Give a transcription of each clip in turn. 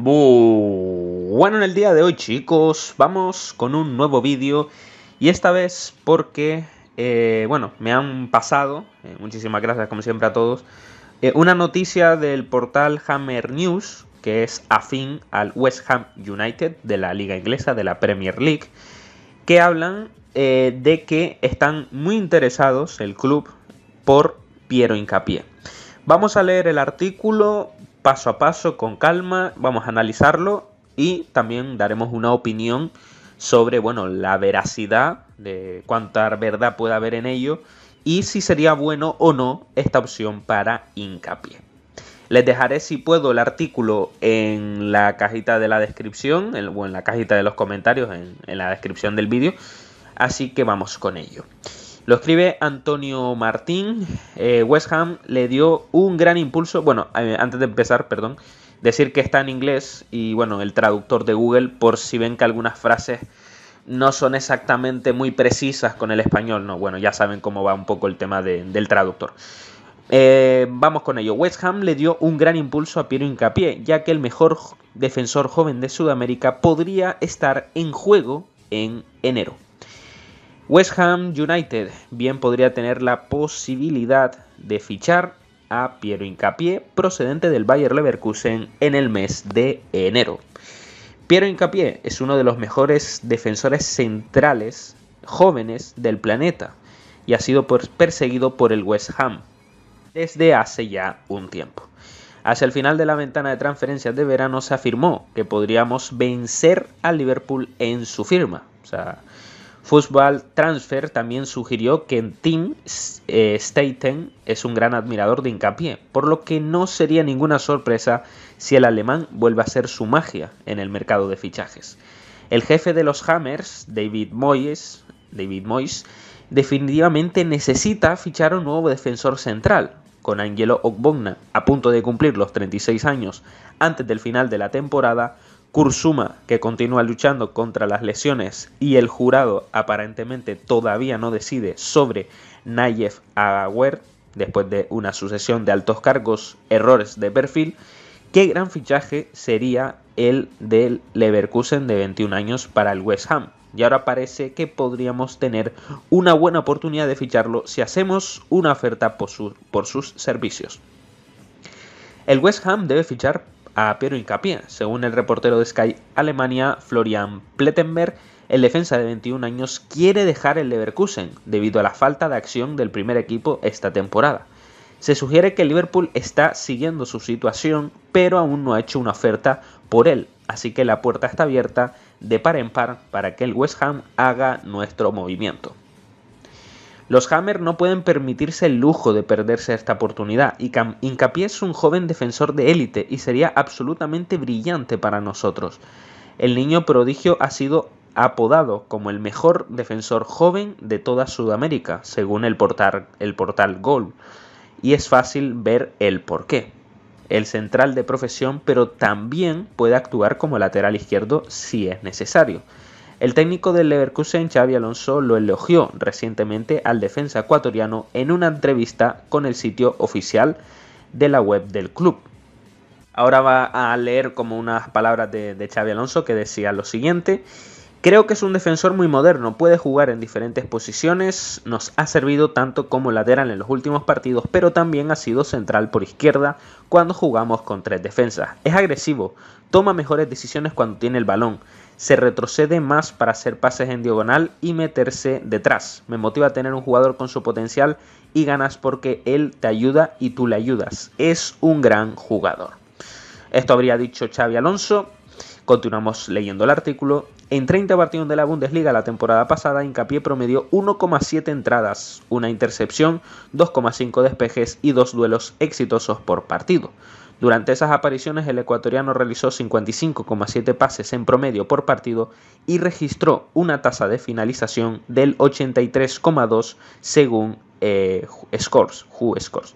Bueno, en el día de hoy chicos, vamos con un nuevo vídeo y esta vez porque, eh, bueno, me han pasado, eh, muchísimas gracias como siempre a todos, eh, una noticia del portal Hammer News que es afín al West Ham United de la liga inglesa, de la Premier League, que hablan de que están muy interesados el club por Piero Incapié. Vamos a leer el artículo paso a paso, con calma, vamos a analizarlo y también daremos una opinión sobre, bueno, la veracidad, de cuánta verdad puede haber en ello y si sería bueno o no esta opción para hincapié. Les dejaré si puedo el artículo en la cajita de la descripción o en la cajita de los comentarios en, en la descripción del vídeo. Así que vamos con ello. Lo escribe Antonio Martín. Eh, West Ham le dio un gran impulso. Bueno, eh, antes de empezar, perdón, decir que está en inglés y bueno, el traductor de Google, por si ven que algunas frases no son exactamente muy precisas con el español, no, bueno, ya saben cómo va un poco el tema del traductor. Eh, vamos con ello. West Ham le dio un gran impulso a Piero Incapié, ya que el mejor defensor joven de Sudamérica podría estar en juego en enero. West Ham United bien podría tener la posibilidad de fichar a Piero Incapié procedente del Bayer Leverkusen en el mes de enero. Piero Incapié es uno de los mejores defensores centrales jóvenes del planeta y ha sido pues, perseguido por el West Ham desde hace ya un tiempo. Hacia el final de la ventana de transferencias de verano se afirmó que podríamos vencer al Liverpool en su firma. O sea, Fútbol Transfer también sugirió que Tim eh, Staten es un gran admirador de hincapié, por lo que no sería ninguna sorpresa si el alemán vuelve a ser su magia en el mercado de fichajes. El jefe de los Hammers, David Moyes, David Moyes definitivamente necesita fichar un nuevo defensor central, con Angelo Ogbonna a punto de cumplir los 36 años antes del final de la temporada, Kurzuma, que continúa luchando contra las lesiones y el jurado aparentemente todavía no decide sobre Nayef Aguer, después de una sucesión de altos cargos, errores de perfil, qué gran fichaje sería el del Leverkusen de 21 años para el West Ham. Y ahora parece que podríamos tener una buena oportunidad de ficharlo si hacemos una oferta por sus servicios. El West Ham debe fichar a Piero Incapié. Según el reportero de Sky Alemania, Florian Plettenberg, el defensa de 21 años quiere dejar el Leverkusen debido a la falta de acción del primer equipo esta temporada. Se sugiere que Liverpool está siguiendo su situación, pero aún no ha hecho una oferta por él, así que la puerta está abierta de par en par para que el West Ham haga nuestro movimiento. Los Hammers no pueden permitirse el lujo de perderse esta oportunidad y Hincapié es un joven defensor de élite y sería absolutamente brillante para nosotros. El niño prodigio ha sido apodado como el mejor defensor joven de toda Sudamérica, según el portal, el Gol, y es fácil ver el porqué. El central de profesión, pero también puede actuar como lateral izquierdo si es necesario. El técnico del Leverkusen, Xavi Alonso, lo elogió recientemente al defensa ecuatoriano en una entrevista con el sitio oficial de la web del club. Ahora va a leer como unas palabras de, Xavi Alonso que decía lo siguiente. Creo que es un defensor muy moderno, puede jugar en diferentes posiciones, nos ha servido tanto como lateral en los últimos partidos, pero también ha sido central por izquierda cuando jugamos con tres defensas. Es agresivo, toma mejores decisiones cuando tiene el balón, se retrocede más para hacer pases en diagonal y meterse detrás. Me motiva tener un jugador con su potencial y ganas porque él te ayuda y tú le ayudas. Es un gran jugador. Esto habría dicho Xavi Alonso, Continuamos leyendo el artículo. En 30 partidos de la Bundesliga la temporada pasada, Hincapié promedió 1,7 entradas, una intercepción, 2,5 despejes y dos duelos exitosos por partido. Durante esas apariciones, el ecuatoriano realizó 55,7 pases en promedio por partido y registró una tasa de finalización del 83,2 según eh, Scores, Who Scores.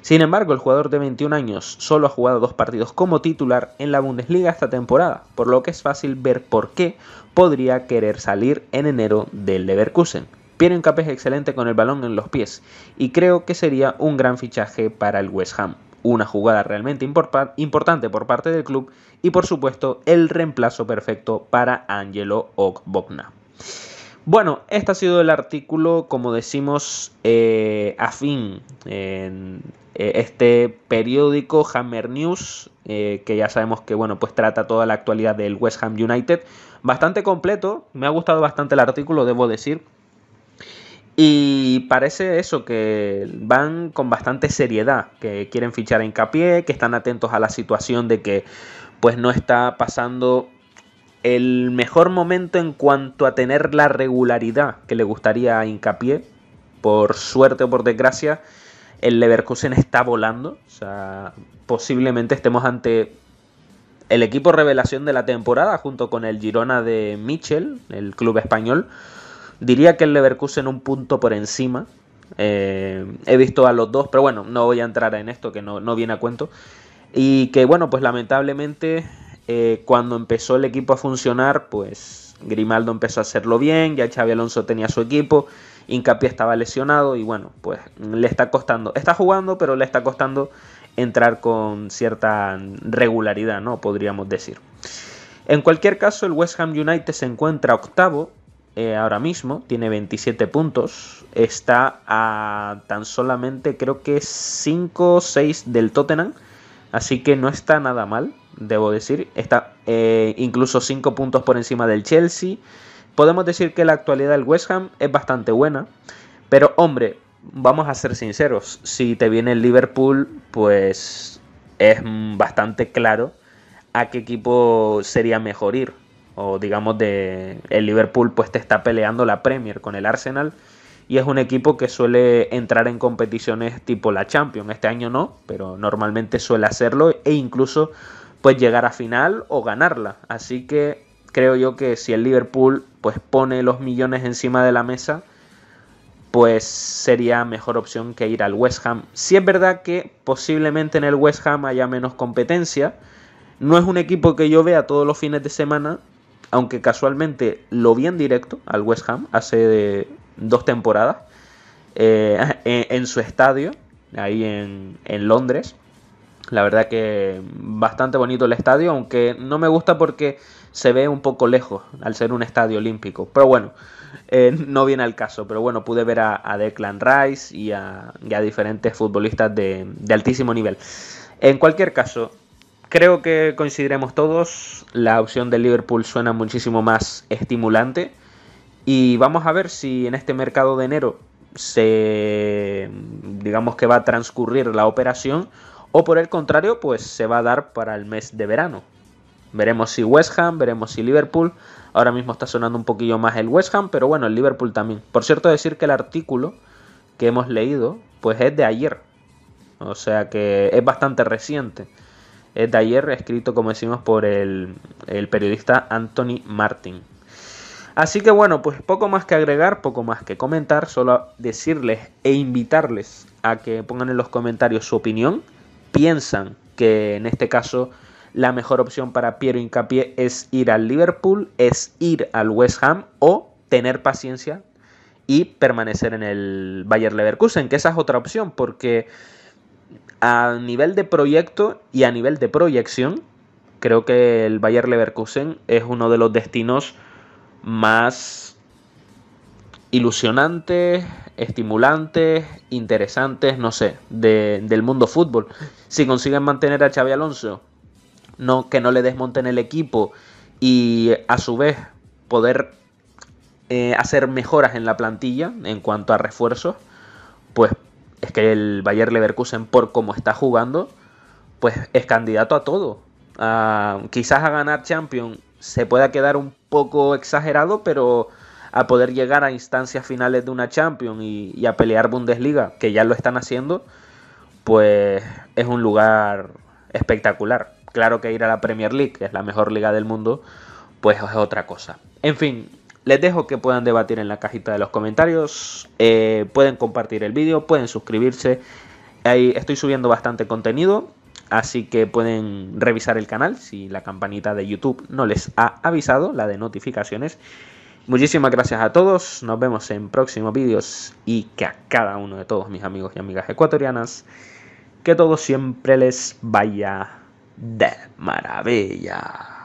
Sin embargo, el jugador de 21 años solo ha jugado dos partidos como titular en la Bundesliga esta temporada, por lo que es fácil ver por qué podría querer salir en enero del Leverkusen. Tiene un es excelente con el balón en los pies y creo que sería un gran fichaje para el West Ham. Una jugada realmente importante por parte del club y por supuesto el reemplazo perfecto para Angelo Ogbonna. Bueno, este ha sido el artículo, como decimos, eh, afín en eh, este periódico Hammer News, eh, que ya sabemos que bueno, pues trata toda la actualidad del West Ham United. Bastante completo, me ha gustado bastante el artículo, debo decir. Y parece eso, que van con bastante seriedad, que quieren fichar a hincapié, que están atentos a la situación de que pues no está pasando el mejor momento en cuanto a tener la regularidad que le gustaría a hincapié. Por suerte o por desgracia, el Leverkusen está volando. O sea, posiblemente estemos ante el equipo revelación de la temporada junto con el Girona de Michel, el club español. Diría que el Leverkusen un punto por encima. Eh, he visto a los dos, pero bueno, no voy a entrar en esto que no, no viene a cuento. Y que bueno, pues lamentablemente eh, cuando empezó el equipo a funcionar, pues Grimaldo empezó a hacerlo bien, ya Xavi Alonso tenía su equipo, Incapié estaba lesionado y bueno, pues le está costando, está jugando, pero le está costando entrar con cierta regularidad, ¿no? Podríamos decir. En cualquier caso, el West Ham United se encuentra octavo eh, ahora mismo, tiene 27 puntos, está a tan solamente creo que 5 o 6 del Tottenham, así que no está nada mal debo decir. Está eh, incluso 5 puntos por encima del Chelsea. Podemos decir que la actualidad del West Ham es bastante buena. Pero hombre, vamos a ser sinceros. Si te viene el Liverpool, pues es bastante claro a qué equipo sería mejor ir. O digamos de el Liverpool pues te está peleando la Premier con el Arsenal. Y es un equipo que suele entrar en competiciones tipo la Champions. Este año no, pero normalmente suele hacerlo. E incluso pues llegar a final o ganarla. Así que creo yo que si el Liverpool pues pone los millones encima de la mesa, pues sería mejor opción que ir al West Ham. Si es verdad que posiblemente en el West Ham haya menos competencia, no es un equipo que yo vea todos los fines de semana, aunque casualmente lo vi en directo al West Ham hace dos temporadas eh, en, en, su estadio, ahí en, en Londres. La verdad que bastante bonito el estadio, aunque no me gusta porque se ve un poco lejos al ser un estadio olímpico. Pero bueno, eh, no viene al caso. Pero bueno, pude ver a, Declan Rice y a, diferentes futbolistas de, altísimo nivel. En cualquier caso, creo que coincidiremos todos. La opción de Liverpool suena muchísimo más estimulante. Y vamos a ver si en este mercado de enero se digamos que va a transcurrir la operación o por el contrario, pues se va a dar para el mes de verano. Veremos si West Ham, veremos si Liverpool. Ahora mismo está sonando un poquillo más el West Ham, pero bueno, el Liverpool también. Por cierto, decir que el artículo que hemos leído, pues es de ayer. O sea que es bastante reciente. Es de ayer, escrito, como decimos, por el, periodista Anthony Martin. Así que bueno, pues poco más que agregar, poco más que comentar, solo decirles e invitarles a que pongan en los comentarios su opinión piensan que en este caso la mejor opción para Piero Incapié es ir al Liverpool, es ir al West Ham o tener paciencia y permanecer en el Bayer Leverkusen, que esa es otra opción, porque a nivel de proyecto y a nivel de proyección, creo que el Bayer Leverkusen es uno de los destinos más ilusionantes, estimulantes, interesantes, no sé, del mundo fútbol. Si consiguen mantener a Xavi Alonso, no, que no le desmonten el equipo y a su vez poder eh, hacer mejoras en la plantilla en cuanto a refuerzos, pues es que el Bayer Leverkusen, por cómo está jugando, pues es candidato a todo. Ah, quizás a ganar Champions se pueda quedar un poco exagerado, pero a poder llegar a instancias finales de una Champions y, a pelear Bundesliga, que ya lo están haciendo, pues es un lugar espectacular. Claro que ir a la Premier League, que es la mejor liga del mundo, pues es otra cosa. En fin, les dejo que puedan debatir en la cajita de los comentarios, eh, pueden compartir el vídeo, pueden suscribirse. Ahí estoy subiendo bastante contenido, así que pueden revisar el canal si la campanita de YouTube no les ha avisado, la de notificaciones. Muchísimas gracias a todos, nos vemos en próximos vídeos y que a cada uno de todos mis amigos y amigas ecuatorianas, que todo siempre les vaya de maravilla.